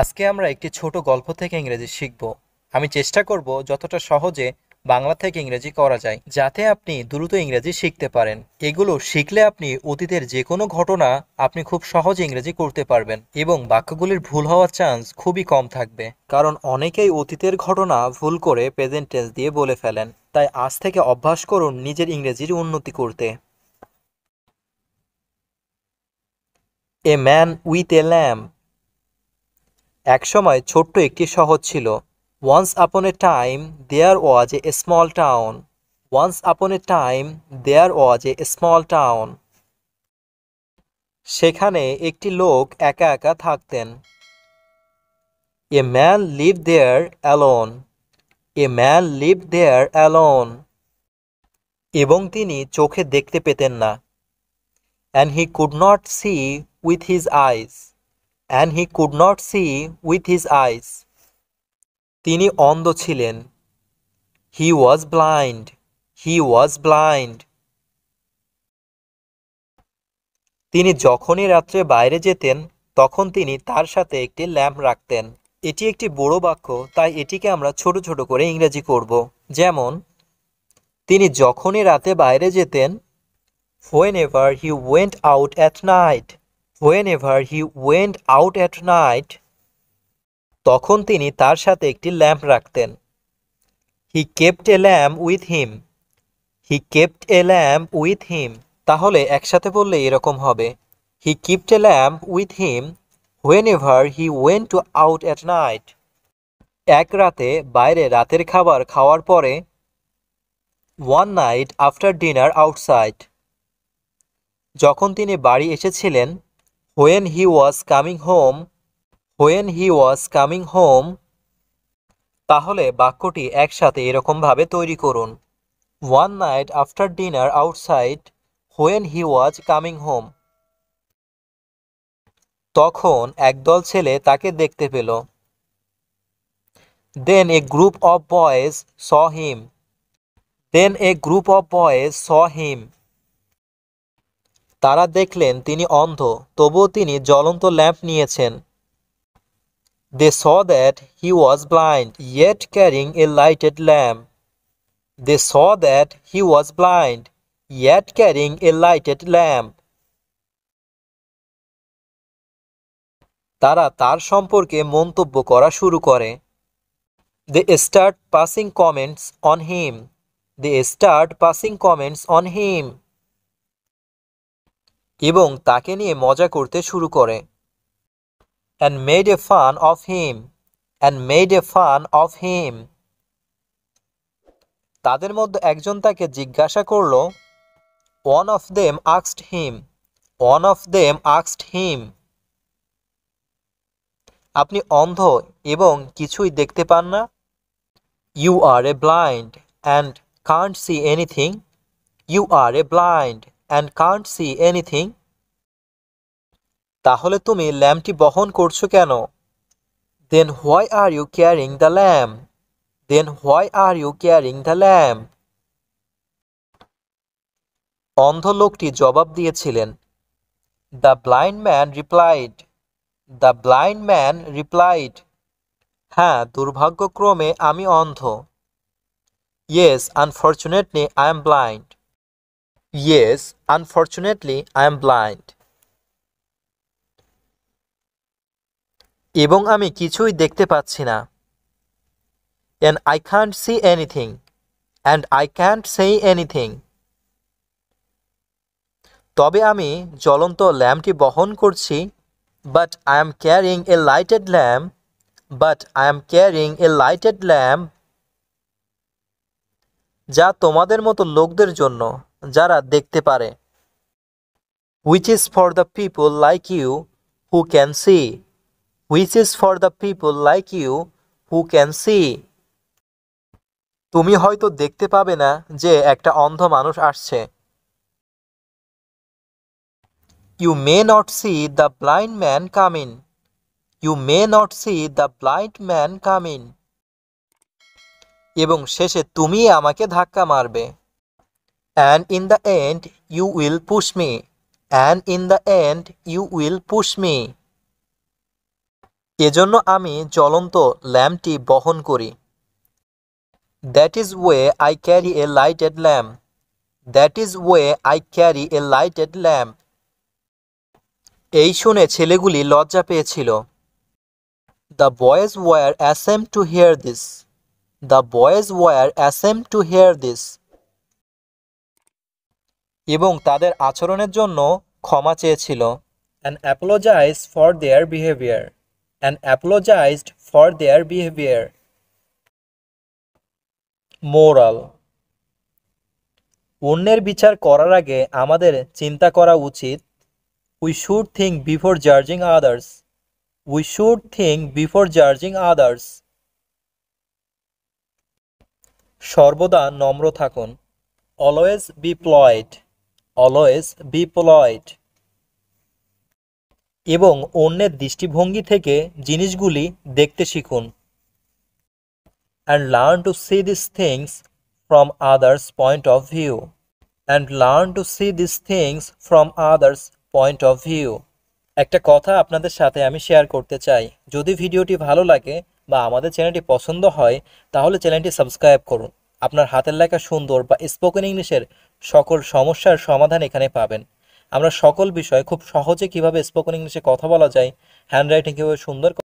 আজকে আমরা একটি ছোট গল্প থেকে ইংরেজি শিখব আমি চেষ্টা করব যতটা সহজে বাংলা থেকে ইংরেজি করা যায় যাতে আপনি দ্রুত ইংরেজি শিখতে পারেন এগুলো শিখলে আপনি অতীতের যে কোনো ঘটনা আপনি খুব সহজে ইংরেজি করতে পারবেন এবং বাক্যগুলির ভুল হওয়ার চান্স খুবই কম থাকবে কারণ অনেকেই অতীতের ঘটনা ভুল করে প্রেজেন্টেন্স দিয়ে বলে ফেলেন তাই আজ থেকে অভ্যাস করুন নিজের ইংরেজির উন্নতি করতে a man with a lamp একসময় ছোট্ট একটি শহর ছিল once upon a time there was a small town once upon a time there was a small town সেখানে একটি লোক একা একা থাকতেন a man live there alone a man live there alone এবং তিনি চোখে দেখতে পেতেন না and he could not see with his eyes and he could not see with his আইস তিনি অন্ধ ছিলেন হি was blind he was blind তিনি যখনই রাত্রে বাইরে যেতেন তখন তিনি তার সাথে একটি ল্যাম্প রাখতেন এটি একটি বড় বাক্য তাই এটিকে আমরা ছোট ছোট করে ইংরেজি করব যেমন তিনি যখনই রাতে বাইরে যেতেন whenever he went out at night whenever he went out at night তখন তিনি তার সাথে একটি ল্যাম্প রাখতেন he kept a lamp with him he kept a lamp with him তাহলে একসাথে বললে এরকম হবে he kept a lamp with him whenever he went out at night এক রাতে বাইরে রাতের খাবার খাওয়ার পরে one night after dinner outside যখন তিনি বাড়ি এসেছিলেন when he was coming home when he was coming home তাহলে বাক্যটি একসাথে এরকমভাবে তৈরি করুন one night after dinner outside when he was coming home তখন একদল ছেলে তাকে দেখতে পেল then a group of boys saw him then a group of boys saw him তারা দেখলেন তিনি অন্ধ তবুও তিনি জ্বলন্ত ল্যাম্প নিয়েছেন they saw that he was blind yet carrying a lighted lamp they saw that he was blind yet carrying a lighted lamp তারা তার সম্পর্কে মন্তব্য করা শুরু করে they start passing comments on him they start passing comments on him এবং তাকে নিয়ে মজা করতে শুরু করে and made a fun of him and made a fun of him তাদের মধ্যে একজন তাকে জিজ্ঞাসা করল one of them আক্সড him one of them আক্সড হিম আপনি অন্ধ এবং কিছুই দেখতে পান না you are a blind and can't see anything you are a blind and can't see anything তাহলে তুমি ল্যাম্পটি বহন করছো কেন then why are you carrying the lamp then why are you carrying the lamp অন্ধ লোকটি জবাব দিয়েছিলেন the blind man replied the blind man replied হ্যাঁ দুর্ভাগ্যক্রমে আমি অন্ধ yes unfortunately I am blind Yes, unfortunately, I am blind. এবং আমি কিছুই দেখতে পাচ্ছি না and I can't see anything and I can't see anything তবে আমি জ্বলন্ত ল্যাম্পটি বহন করছি but I am carrying a lighted lamp but I am carrying a lighted lamp যা তোমাদের মতো লোকদের জন্য যারা দেখতে পারে which is for the people like you who can see which is for the people like you who can see তুমি হয়তো দেখতে পাবে না যে একটা অন্ধ মানুষ আসছে you may not see the blind man come in you may not see the blind man come in এবং শেষে তুমি আমাকে ধাক্কা মারবে and in the end you will push me and in the end you will push me এজন্য আমি জ্বলন্ত ল্যাম্পটি বহন করি that is why I carry a lighted lamp that is why I carry a lighted lamp এই শুনে ছেলেগুলি লজ্জা পেয়েছিল the boys were ashamed to hear this the boys were ashamed to hear this এবং তাদের আচরণের জন্য ক্ষমা চেয়েছিল and apologize for their behaviour and apologized for their behaviour moral অন্যের বিচার করার আগে আমাদের চিন্তা করা উচিত we should think before judging others we should think before judging others সর্বদা নম্র থাকুন always be polite always be polite এবং অন্যের দৃষ্টিভঙ্গি থেকে জিনিসগুলি দেখতে শিখুন and learn to see this things from others point of view and learn to see this things from others point of view একটা কথা আপনাদের সাথে আমি শেয়ার করতে চাই যদি ভিডিওটি ভালো লাগে বা আমাদের চ্যানেলটি পছন্দ হয় তাহলে চ্যানেলটি সাবস্ক্রাইব করুন আপনার হাতের লেখা সুন্দর বা স্পোকেন ইংলিশের সকল সমস্যার সমাধান এখানে পাবেন আমরা সকল বিষয়ে খুব সহজে কিভাবে স্পোকেন ইংলিশে কথা বলা যায় হ্যান্ড রাইটিং কীভাবে সুন্দর